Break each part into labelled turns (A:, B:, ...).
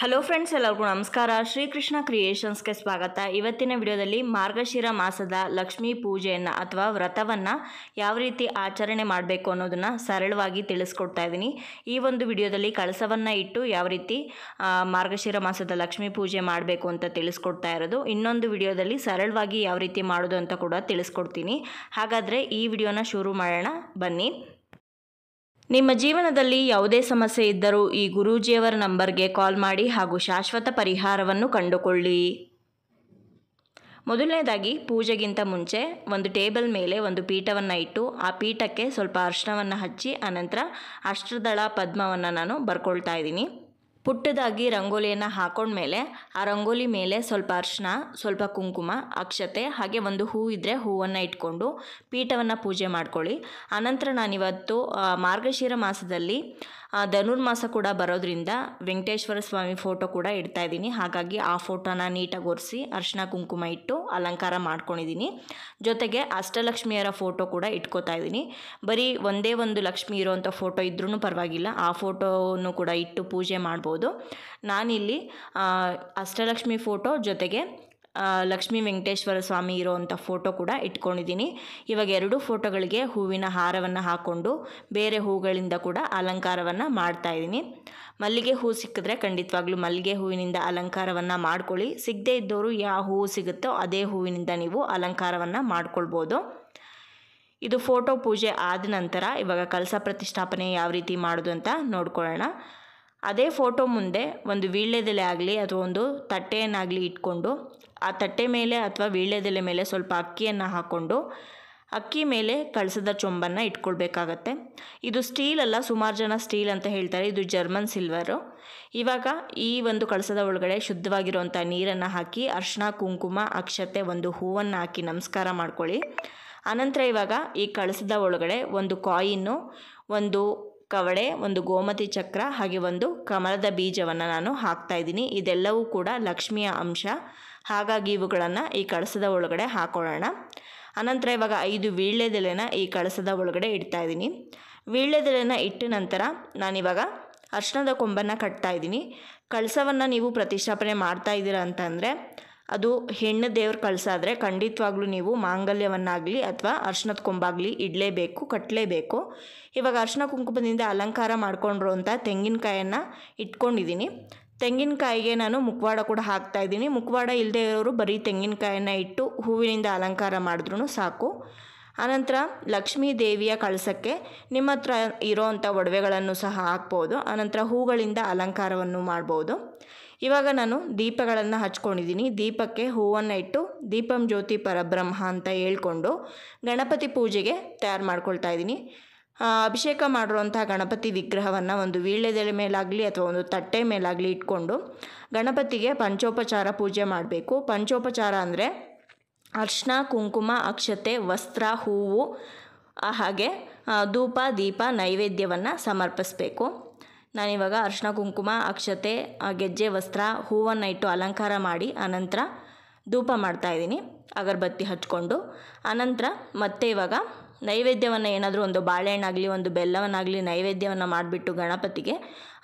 A: hello friends ಎಲ್ಲರಿಗೂ ನಮಸ್ಕಾರ ಶ್ರೀಕೃಷ್ಣ ಕ್ರಿಯೇಷನ್ಸ್ಗೆ ಸ್ವಾಗತ ಇವತ್ತಿನ ವಿಡಿಯೋದಲ್ಲಿ ಮಾರ್ಗಶಿರ ಮಾಸದ ಲಕ್ಷ್ಮೀ ಪೂಜೆಯನ್ನು ಅಥವಾ ವ್ರತವನ್ನು ಯಾವ ರೀತಿ ಆಚರಣೆ ಮಾಡಬೇಕು ಅನ್ನೋದನ್ನು ಸರಳವಾಗಿ ತಿಳಿಸ್ಕೊಡ್ತಾ ಇದ್ದೀನಿ ಈ ಒಂದು ವಿಡಿಯೋದಲ್ಲಿ ಕಳಸವನ್ನು ಇಟ್ಟು ಯಾವ ರೀತಿ ಮಾರ್ಗಶಿರ ಮಾಸದ ಲಕ್ಷ್ಮೀ ಪೂಜೆ ಮಾಡಬೇಕು ಅಂತ ತಿಳಿಸ್ಕೊಡ್ತಾ ಇರೋದು ಇನ್ನೊಂದು ವಿಡಿಯೋದಲ್ಲಿ ಸರಳವಾಗಿ ಯಾವ ರೀತಿ ಮಾಡೋದು ಅಂತ ಕೂಡ ತಿಳಿಸ್ಕೊಡ್ತೀನಿ ಹಾಗಾದರೆ ಈ ವಿಡಿಯೋನ ಶುರು ಮಾಡೋಣ ಬನ್ನಿ ನಿಮ್ಮ ಜೀವನದಲ್ಲಿ ಯಾವುದೇ ಸಮಸ್ಯೆ ಇದ್ದರೂ ಈ ಗುರೂಜಿಯವರ ನಂಬರ್ಗೆ ಕಾಲ್ ಮಾಡಿ ಹಾಗೂ ಶಾಶ್ವತ ಪರಿಹಾರವನ್ನು ಕಂಡುಕೊಳ್ಳಿ ಮೊದಲನೇದಾಗಿ ಪೂಜೆಗಿಂತ ಮುಂಚೆ ಒಂದು ಟೇಬಲ್ ಮೇಲೆ ಒಂದು ಪೀಠವನ್ನು ಇಟ್ಟು ಆ ಪೀಠಕ್ಕೆ ಸ್ವಲ್ಪ ಅರ್ಶನವನ್ನು ಹಚ್ಚಿ ಆನಂತರ ಅಷ್ಟದಳ ಪದ್ಮವನ್ನು ನಾನು ಬರ್ಕೊಳ್ತಾ ಇದ್ದೀನಿ ಪುಟ್ಟದಾಗಿ ರಂಗೋಲಿಯನ್ನು ಹಾಕೊಂಡ್ಮೇಲೆ ಆ ರಂಗೋಲಿ ಮೇಲೆ ಸ್ವಲ್ಪ ಅರ್ಶಿನ ಸ್ವಲ್ಪ ಕುಂಕುಮ ಅಕ್ಷತೆ ಹಾಗೆ ಒಂದು ಹೂ ಇದ್ದರೆ ಹೂವನ್ನು ಇಟ್ಕೊಂಡು ಪೀಠವನ್ನು ಪೂಜೆ ಮಾಡ್ಕೊಳ್ಳಿ ಆನಂತರ ನಾನಿವತ್ತು ಮಾರ್ಗಶಿರ ಮಾಸದಲ್ಲಿ ಧನುರ್ಮಾಸ ಕೂಡ ಬರೋದ್ರಿಂದ ವೆಂಕಟೇಶ್ವರ ಸ್ವಾಮಿ ಫೋಟೋ ಕೂಡ ಇಡ್ತಾ ಇದ್ದೀನಿ ಹಾಗಾಗಿ ಆ ಫೋಟೋನ ನೀಟಾಗಿ ಒರೆಸಿ ಅರ್ಶಿನ ಕುಂಕುಮ ಇಟ್ಟು ಅಲಂಕಾರ ಮಾಡ್ಕೊಂಡಿದ್ದೀನಿ ಜೊತೆಗೆ ಅಷ್ಟಲಕ್ಷ್ಮಿಯರ ಫೋಟೋ ಕೂಡ ಇಟ್ಕೋತಾ ಇದ್ದೀನಿ ಬರೀ ಒಂದೇ ಒಂದು ಲಕ್ಷ್ಮಿ ಇರೋವಂಥ ಫೋಟೋ ಇದ್ರೂ ಪರವಾಗಿಲ್ಲ ಆ ಫೋಟೋನು ಕೂಡ ಇಟ್ಟು ಪೂಜೆ ಮಾಡ್ಬೋದು ನಾನಿಲ್ಲಿ ಅಷ್ಟಲಕ್ಷ್ಮಿ ಫೋಟೋ ಜೊತೆಗೆ ಲಕ್ಷ್ಮೀ ವೆಂಕಟೇಶ್ವರ ಸ್ವಾಮಿ ಇರೋವಂಥ ಫೋಟೋ ಕೂಡ ಇಟ್ಕೊಂಡಿದ್ದೀನಿ ಇವಾಗ ಎರಡೂ ಫೋಟೋಗಳಿಗೆ ಹೂವಿನ ಹಾರವನ್ನು ಹಾಕ್ಕೊಂಡು ಬೇರೆ ಹೂಗಳಿಂದ ಕೂಡ ಅಲಂಕಾರವನ್ನು ಮಾಡ್ತಾ ಇದ್ದೀನಿ ಮಲ್ಲಿಗೆ ಹೂ ಸಿಕ್ಕಿದ್ರೆ ಖಂಡಿತವಾಗ್ಲೂ ಮಲ್ಲಿಗೆ ಹೂವಿನಿಂದ ಅಲಂಕಾರವನ್ನು ಮಾಡ್ಕೊಳ್ಳಿ ಸಿಗದೇ ಇದ್ದವರು ಯಾವ ಹೂವು ಸಿಗುತ್ತೋ ಅದೇ ಹೂವಿನಿಂದ ನೀವು ಅಲಂಕಾರವನ್ನು ಮಾಡ್ಕೊಳ್ಬೋದು ಇದು ಫೋಟೋ ಪೂಜೆ ಆದ ನಂತರ ಇವಾಗ ಕಲಸ ಪ್ರತಿಷ್ಠಾಪನೆ ಯಾವ ರೀತಿ ಮಾಡೋದು ಅಂತ ನೋಡ್ಕೊಳ್ಳೋಣ ಅದೇ ಫೋಟೋ ಮುಂದೆ ಒಂದು ವೀಳ್ಯದೆಲೆ ಆಗಲಿ ಅಥವಾ ಒಂದು ತಟ್ಟೆಯನ್ನಾಗಲಿ ಇಟ್ಕೊಂಡು ಆ ತಟ್ಟೆ ಮೇಲೆ ಅಥವಾ ವೀಳ್ಯದೆಲೆ ಮೇಲೆ ಸ್ವಲ್ಪ ಅಕ್ಕಿಯನ್ನು ಹಾಕ್ಕೊಂಡು ಅಕ್ಕಿ ಮೇಲೆ ಕಳಸದ ಚೊಂಬನ್ನು ಇಟ್ಕೊಳ್ಬೇಕಾಗತ್ತೆ ಇದು ಸ್ಟೀಲ್ ಅಲ್ಲ ಸುಮಾರು ಜನ ಸ್ಟೀಲ್ ಅಂತ ಹೇಳ್ತಾರೆ ಇದು ಜರ್ಮನ್ ಸಿಲ್ವರು ಇವಾಗ ಈ ಒಂದು ಕಳಸದ ಒಳಗಡೆ ಶುದ್ಧವಾಗಿರುವಂಥ ನೀರನ್ನು ಹಾಕಿ ಅರ್ಶಿನ ಕುಂಕುಮ ಅಕ್ಷತೆ ಒಂದು ಹೂವನ್ನು ಹಾಕಿ ನಮಸ್ಕಾರ ಮಾಡ್ಕೊಳ್ಳಿ ಆನಂತರ ಇವಾಗ ಈ ಕಳಸದ ಒಳಗಡೆ ಒಂದು ಕಾಯಿನ್ನು ಒಂದು ಕವಡೆ ಒಂದು ಗೋಮತಿ ಚಕ್ರ ಹಾಗೆ ಒಂದು ಕಮಲದ ಬೀಜವನ್ನು ನಾನು ಹಾಕ್ತಾ ಇದ್ದೀನಿ ಇದೆಲ್ಲವೂ ಕೂಡ ಲಕ್ಷ್ಮಿಯ ಅಂಶ ಹಾಗಾಗಿ ಇವುಗಳನ್ನು ಈ ಕಳಸದ ಒಳಗಡೆ ಹಾಕೊಳ್ಳೋಣ ಅನಂತರ ಇವಾಗ ಐದು ವೀಳ್ಯದೆಲೆನ ಈ ಕಳಸದ ಒಳಗಡೆ ಇಡ್ತಾ ಇದ್ದೀನಿ ವೀಳ್ಯದೆಲೆನ ಇಟ್ಟ ನಂತರ ನಾನಿವಾಗ ಅರ್ಶನದ ಕೊಂಬನ್ನು ಕಟ್ತಾ ಇದ್ದೀನಿ ಕಳಸವನ್ನು ನೀವು ಪ್ರತಿಷ್ಠಾಪನೆ ಮಾಡ್ತಾ ಇದ್ದೀರಾ ಅಂತಂದರೆ ಅದು ಹೆಣ್ಣು ದೇವ್ರು ಕಳಿಸಾದರೆ ಖಂಡಿತವಾಗ್ಲೂ ನೀವು ಮಾಂಗಲ್ಯವನ್ನಾಗಲಿ ಅಥವಾ ಅರ್ಶನದ ಕೊಂಬಾಗಲಿ ಇಡಲೇಬೇಕು ಕಟ್ಟಲೇಬೇಕು ಇವಾಗ ಅರ್ಶನ ಕುಂಕುಮದಿಂದ ಅಲಂಕಾರ ಮಾಡಿಕೊಂಡ್ರು ಅಂತ ತೆಂಗಿನಕಾಯನ್ನು ಇಟ್ಕೊಂಡಿದ್ದೀನಿ ತೆಂಗಿನಕಾಯಿಗೆ ನಾನು ಮುಖವಾಡ ಕೂಡ ಹಾಕ್ತಾ ಇದ್ದೀನಿ ಮುಖವಾಡ ಇಲ್ಲದೆ ಇರೋರು ಬರೀ ತೆಂಗಿನಕಾಯನ್ನು ಇಟ್ಟು ಹೂವಿನಿಂದ ಅಲಂಕಾರ ಮಾಡಿದ್ರೂ ಸಾಕು ಆನಂತರ ಲಕ್ಷ್ಮೀ ದೇವಿಯ ಕಳಸಕ್ಕೆ ನಿಮ್ಮ ಹತ್ರ ಇರೋ ಅಂಥ ಒಡವೆಗಳನ್ನು ಸಹ ಹಾಕ್ಬೋದು ಆನಂತರ ಹೂಗಳಿಂದ ಅಲಂಕಾರವನ್ನು ಮಾಡ್ಬೋದು ಇವಾಗ ನಾನು ದೀಪಗಳನ್ನು ಹಚ್ಕೊಂಡಿದ್ದೀನಿ ದೀಪಕ್ಕೆ ಹೂವನ್ನು ಇಟ್ಟು ದೀಪಂ ಜ್ಯೋತಿ ಪರಬ್ರಹ್ಮ ಅಂತ ಹೇಳ್ಕೊಂಡು ಗಣಪತಿ ಪೂಜೆಗೆ ತಯಾರು ಮಾಡ್ಕೊಳ್ತಾ ಇದ್ದೀನಿ ಅಭಿಷೇಕ ಮಾಡಿರುವಂತಹ ಗಣಪತಿ ವಿಗ್ರಹವನ್ನು ಒಂದು ವೀಳ್ಯದೆಲೆ ಮೇಲಾಗಲಿ ಅಥವಾ ಒಂದು ತಟ್ಟೆ ಮೇಲಾಗಲಿ ಇಟ್ಕೊಂಡು ಗಣಪತಿಗೆ ಪಂಚೋಪಚಾರ ಪೂಜೆ ಮಾಡಬೇಕು ಪಂಚೋಪಚಾರ ಅಂದರೆ ಅರ್ಶನ ಕುಂಕುಮ ಅಕ್ಷತೆ ವಸ್ತ್ರ ಹೂವು ಹಾಗೆ ಧೂಪ ದೀಪ ನೈವೇದ್ಯವನ್ನು ಸಮರ್ಪಿಸಬೇಕು ನಾನಿವಾಗ ಅರ್ಶಿನ ಕುಂಕುಮ ಅಕ್ಷತೆ ಗೆಜ್ಜೆ ವಸ್ತ್ರ ಹೂವನ್ನು ಇಟ್ಟು ಅಲಂಕಾರ ಮಾಡಿ ಆನಂತರ ಧೂಪ ಮಾಡ್ತಾಯಿದ್ದೀನಿ ಅಗರಬತ್ತಿ ಹಚ್ಕೊಂಡು ಆನಂತರ ಮತ್ತೆ ಇವಾಗ ನೈವೇದ್ಯವನ್ನು ಏನಾದರೂ ಒಂದು ಬಾಳೆಹಣ್ಣಾಗಲಿ ಒಂದು ಬೆಲ್ಲವನ್ನಾಗಲಿ ನೈವೇದ್ಯವನ್ನು ಮಾಡಿಬಿಟ್ಟು ಗಣಪತಿಗೆ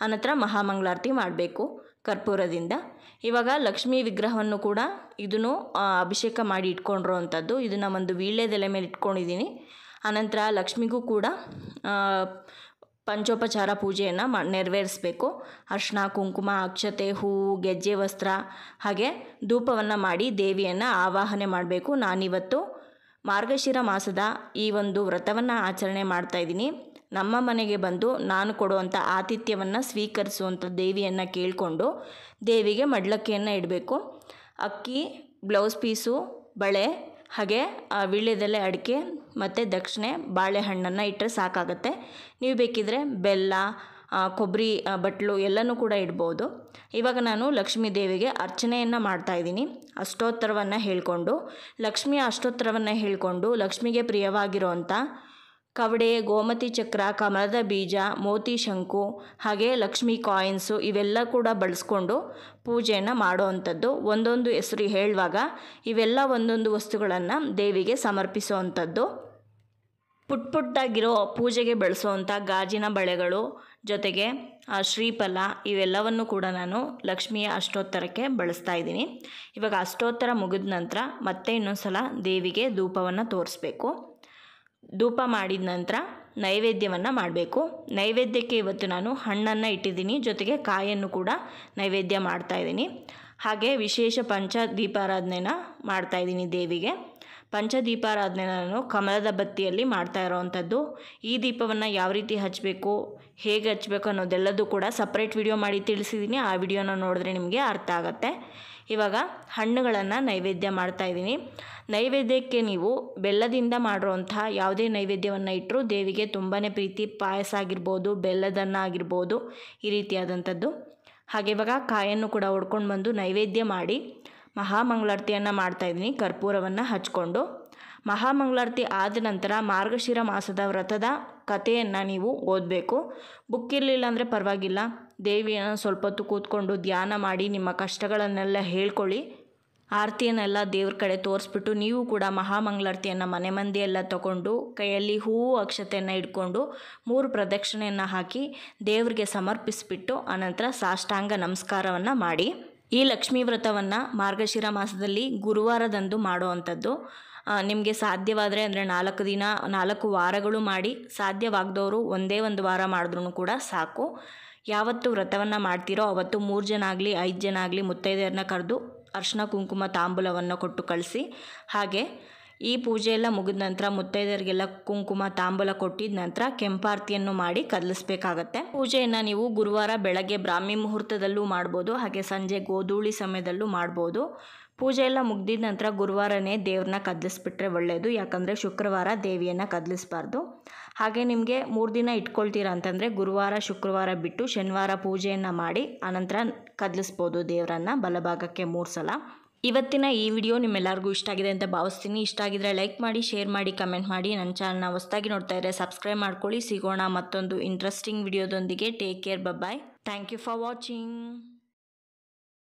A: ಅನಂತರ ಮಹಾಮಂಗಳಾರತಿ ಮಾಡಬೇಕು ಕರ್ಪೂರದಿಂದ ಇವಾಗ ಲಕ್ಷ್ಮೀ ವಿಗ್ರಹವನ್ನು ಕೂಡ ಇದನ್ನು ಅಭಿಷೇಕ ಮಾಡಿ ಇಟ್ಕೊಂಡಿರೋ ಅಂಥದ್ದು ಇದನ್ನು ಒಂದು ವೀಳ್ಯದೆಲೆ ಮೇಲೆ ಇಟ್ಕೊಂಡಿದ್ದೀನಿ ಅನಂತರ ಲಕ್ಷ್ಮಿಗೂ ಕೂಡ ಪಂಚೋಪಚಾರ ಪೂಜೆಯನ್ನು ಮಾ ನೆರವೇರಿಸಬೇಕು ಅರ್ಶಿಣ ಕುಂಕುಮ ಅಕ್ಷತೆ ಹೂ ಗೆಜ್ಜೆ ವಸ್ತ್ರ ಹಾಗೆ ಧೂಪವನ್ನು ಮಾಡಿ ದೇವಿಯನ್ನು ಆವಾಹನೆ ಮಾಡಬೇಕು ನಾನಿವತ್ತು ಮಾರ್ಗಶಿರ ಮಾಸದ ಈ ಒಂದು ವ್ರತವನ್ನು ಆಚರಣೆ ಮಾಡ್ತಾ ಇದ್ದೀನಿ ನಮ್ಮ ಮನೆಗೆ ಬಂದು ನಾನು ಕೊಡುವಂಥ ಆತಿಥ್ಯವನ್ನು ಸ್ವೀಕರಿಸುವಂಥ ದೇವಿಯನ್ನು ಕೇಳಿಕೊಂಡು ದೇವಿಗೆ ಮಡ್ಲಕ್ಕಿಯನ್ನು ಇಡಬೇಕು ಅಕ್ಕಿ ಬ್ಲೌಸ್ ಪೀಸು ಬಳೆ ಹಾಗೆ ವೀಳ್ಯದೆಲೆ ಅಡಿಕೆ ಮತ್ತು ದಕ್ಷಿಣೆ ಬಾಳೆಹಣ್ಣನ್ನು ಇಟ್ಟರೆ ಸಾಕಾಗುತ್ತೆ ನೀವು ಬೇಕಿದ್ದರೆ ಬೆಲ್ಲ ಕೊಬ್ಬರಿ ಬಟ್ಲು ಎಲ್ಲನೂ ಕೂಡ ಇಡ್ಬೋದು ಇವಾಗ ನಾನು ಲಕ್ಷ್ಮೀ ದೇವಿಗೆ ಅರ್ಚನೆಯನ್ನು ಮಾಡ್ತಾಯಿದ್ದೀನಿ ಅಷ್ಟೋತ್ತರವನ್ನು ಹೇಳಿಕೊಂಡು ಲಕ್ಷ್ಮಿಯ ಅಷ್ಟೋತ್ತರವನ್ನು ಹೇಳಿಕೊಂಡು ಲಕ್ಷ್ಮಿಗೆ ಪ್ರಿಯವಾಗಿರುವಂಥ ಕವಡೆ ಗೋಮತಿ ಚಕ್ರ ಕಮಲದ ಬೀಜ ಮೋತಿ ಶಂಕು ಹಾಗೆ ಲಕ್ಷ್ಮಿ ಕಾಯಿನ್ಸು ಇವೆಲ್ಲ ಕೂಡ ಬಳಸ್ಕೊಂಡು ಪೂಜೆಯನ್ನು ಮಾಡುವಂಥದ್ದು ಒಂದೊಂದು ಹೆಸರು ಹೇಳುವಾಗ ಇವೆಲ್ಲ ಒಂದೊಂದು ವಸ್ತುಗಳನ್ನು ದೇವಿಗೆ ಸಮರ್ಪಿಸುವಂಥದ್ದು ಪುಟ್ ಪುಟ್ಟಾಗಿರೋ ಪೂಜೆಗೆ ಬಳಸುವಂಥ ಗಾಜಿನ ಬಳೆಗಳು ಜೊತೆಗೆ ಶ್ರೀಫಲ ಇವೆಲ್ಲವನ್ನು ಕೂಡ ನಾನು ಲಕ್ಷ್ಮಿಯ ಅಷ್ಟೋತ್ತರಕ್ಕೆ ಬಳಸ್ತಾ ಇದ್ದೀನಿ ಇವಾಗ ಅಷ್ಟೋತ್ತರ ಮುಗಿದ ನಂತರ ಮತ್ತೆ ಇನ್ನೊಂದು ಸಲ ದೇವಿಗೆ ಧೂಪವನ್ನು ತೋರಿಸ್ಬೇಕು ಧೂಪ ಮಾಡಿದ ನಂತರ ನೈವೇದ್ಯವನ್ನು ಮಾಡಬೇಕು ನೈವೇದ್ಯಕ್ಕೆ ಇವತ್ತು ನಾನು ಹಣ್ಣನ್ನು ಇಟ್ಟಿದ್ದೀನಿ ಜೊತೆಗೆ ಕಾಯನ್ನು ಕೂಡ ನೈವೇದ್ಯ ಮಾಡ್ತಾಯಿದ್ದೀನಿ ಹಾಗೆ ವಿಶೇಷ ಪಂಚ ದೀಪಾರಾಧನೆನ ಮಾಡ್ತಾಯಿದ್ದೀನಿ ದೇವಿಗೆ ಪಂಚದೀಪಾರಾಧನೆ ನಾನು ಕಮಲದ ಬತ್ತಿಯಲ್ಲಿ ಮಾಡ್ತಾ ಇರೋವಂಥದ್ದು ಈ ದೀಪವನ್ನು ಯಾವ ರೀತಿ ಹಚ್ಚಬೇಕು ಹೇಗೆ ಹಚ್ಚಬೇಕು ಅನ್ನೋದೆಲ್ಲದೂ ಕೂಡ ಸಪ್ರೇಟ್ ವಿಡಿಯೋ ಮಾಡಿ ತಿಳಿಸಿದ್ದೀನಿ ಆ ವಿಡಿಯೋನ ನೋಡಿದ್ರೆ ನಿಮಗೆ ಅರ್ಥ ಆಗುತ್ತೆ ಇವಾಗ ಹಣ್ಣುಗಳನ್ನು ನೈವೇದ್ಯ ಮಾಡ್ತಾ ಇದ್ದೀನಿ ನೈವೇದ್ಯಕ್ಕೆ ನೀವು ಬೆಲ್ಲದಿಂದ ಮಾಡಿರುವಂತಹ ಯಾವುದೇ ನೈವೇದ್ಯವನ್ನು ಇಟ್ಟರು ದೇವಿಗೆ ತುಂಬಾ ಪ್ರೀತಿ ಪಾಯಸ ಆಗಿರ್ಬೋದು ಬೆಲ್ಲದನ್ನ ಆಗಿರ್ಬೋದು ಈ ರೀತಿಯಾದಂಥದ್ದು ಹಾಗೆ ಇವಾಗ ಕಾಯನ್ನು ಕೂಡ ಹೊಡ್ಕೊಂಡು ಬಂದು ನೈವೇದ್ಯ ಮಾಡಿ ಮಹಾಮಂಗಳಾರತಿಯನ್ನು ಮಾಡ್ತಾಯಿದ್ದೀನಿ ಕರ್ಪೂರವನ್ನು ಹಚ್ಕೊಂಡು ಮಹಾಮಂಗಳಾರತಿ ಆದ ನಂತರ ಮಾರ್ಗಶಿರ ಮಾಸದ ವ್ರತದ ಕಥೆಯನ್ನು ನೀವು ಓದಬೇಕು ಬುಕ್ ಇರಲಿಲ್ಲ ಅಂದರೆ ಪರವಾಗಿಲ್ಲ ದೇವಿಯನ್ನು ಸ್ವಲ್ಪ ಹೊತ್ತು ಕೂತ್ಕೊಂಡು ಧ್ಯಾನ ಮಾಡಿ ನಿಮ್ಮ ಕಷ್ಟಗಳನ್ನೆಲ್ಲ ಹೇಳ್ಕೊಳ್ಳಿ ಆರತಿಯನ್ನೆಲ್ಲ ದೇವ್ರ ಕಡೆ ತೋರಿಸ್ಬಿಟ್ಟು ನೀವು ಕೂಡ ಮಹಾಮಂಗಳಾರತಿಯನ್ನು ಮನೆ ಮಂದಿಯೆಲ್ಲ ತಗೊಂಡು ಕೈಯಲ್ಲಿ ಹೂವು ಅಕ್ಷತೆಯನ್ನು ಇಟ್ಕೊಂಡು ಮೂರು ಪ್ರದಕ್ಷಿಣೆಯನ್ನು ಹಾಕಿ ದೇವರಿಗೆ ಸಮರ್ಪಿಸಿಬಿಟ್ಟು ಆನಂತರ ಸಾಷ್ಟಾಂಗ ನಮಸ್ಕಾರವನ್ನು ಮಾಡಿ ಈ ಲಕ್ಷ್ಮೀ ವ್ರತವನ್ನು ಮಾರ್ಗಶಿರ ಮಾಸದಲ್ಲಿ ಗುರುವಾರದಂದು ಮಾಡುವಂಥದ್ದು ನಿಮಗೆ ಸಾಧ್ಯವಾದರೆ ಅಂದರೆ ನಾಲ್ಕು ದಿನ ನಾಲ್ಕು ವಾರಗಳು ಮಾಡಿ ಸಾಧ್ಯವಾಗದವರು ಒಂದೇ ಒಂದು ವಾರ ಮಾಡಿದ್ರೂ ಕೂಡ ಸಾಕು ಯಾವತ್ತು ವ್ರತವನ್ನು ಮಾಡ್ತೀರೋ ಅವತ್ತು ಮೂರು ಜನ ಆಗಲಿ ಐದು ಜನ ಆಗಲಿ ಮುತ್ತೈದೆಯರನ್ನ ಕರೆದು ಅರ್ಶಿನ ಕುಂಕುಮ ತಾಂಬೂಲವನ್ನು ಕೊಟ್ಟು ಕಳಿಸಿ ಹಾಗೆ ಈ ಪೂಜೆ ಎಲ್ಲ ಮುಗಿದ ನಂತರ ಮುತ್ತೈದರಿಗೆಲ್ಲ ಕುಂಕುಮ ತಾಂಬೂಲ ಕೊಟ್ಟಿದ ನಂತರ ಕೆಂಪಾರ್ತಿಯನ್ನು ಮಾಡಿ ಕದಲಿಸ್ಬೇಕಾಗತ್ತೆ ಪೂಜೆಯನ್ನು ನೀವು ಗುರುವಾರ ಬೆಳಗ್ಗೆ ಬ್ರಾಹ್ಮಿ ಮುಹೂರ್ತದಲ್ಲೂ ಮಾಡ್ಬೋದು ಹಾಗೆ ಸಂಜೆ ಗೋಧೂಳಿ ಸಮಯದಲ್ಲೂ ಮಾಡ್ಬೋದು ಪೂಜೆ ಎಲ್ಲ ಮುಗ್ದಿದ ನಂತರ ಗುರುವಾರನೇ ದೇವ್ರನ್ನ ಕದಲಿಸ್ಬಿಟ್ರೆ ಒಳ್ಳೆಯದು ಯಾಕಂದರೆ ಶುಕ್ರವಾರ ದೇವಿಯನ್ನು ಕದಲಿಸ್ಬಾರ್ದು ಹಾಗೆ ನಿಮಗೆ ಮೂರು ದಿನ ಇಟ್ಕೊಳ್ತೀರ ಅಂತಂದರೆ ಗುರುವಾರ ಶುಕ್ರವಾರ ಬಿಟ್ಟು ಶನಿವಾರ ಪೂಜೆಯನ್ನು ಮಾಡಿ ಆನಂತರ ಕದಲಿಸ್ಬೋದು ದೇವರನ್ನು ಬಲಭಾಗಕ್ಕೆ ಮೂರು ಸಲ ಇವತ್ತಿನ ಈ ವಿಡಿಯೋ ನಿಮ್ಮೆಲ್ಲರಿಗೂ ಇಷ್ಟ ಆಗಿದೆ ಅಂತ ಭಾವಿಸ್ತೀನಿ ಇಷ್ಟ ಆಗಿದ್ರೆ ಲೈಕ್ ಮಾಡಿ ಶೇರ್ ಮಾಡಿ ಕಮೆಂಟ್ ಮಾಡಿ ನನ್ನ ಚಾನಲ್ನ ಹೊಸದಾಗಿ ನೋಡ್ತಾ ಇದ್ದರೆ ಸಬ್ಸ್ಕ್ರೈಬ್ ಮಾಡ್ಕೊಳ್ಳಿ ಸಿಗೋಣ ಮತ್ತೊಂದು ಇಂಟ್ರೆಸ್ಟಿಂಗ್ ವಿಡಿಯೋದೊಂದಿಗೆ take care bye thank you for watching